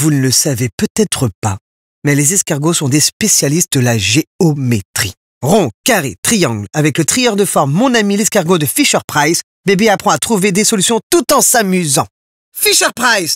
Vous ne le savez peut-être pas, mais les escargots sont des spécialistes de la géométrie. Rond, carré, triangle, avec le trieur de forme Mon ami l'escargot de Fisher Price, bébé apprend à trouver des solutions tout en s'amusant. Fisher Price,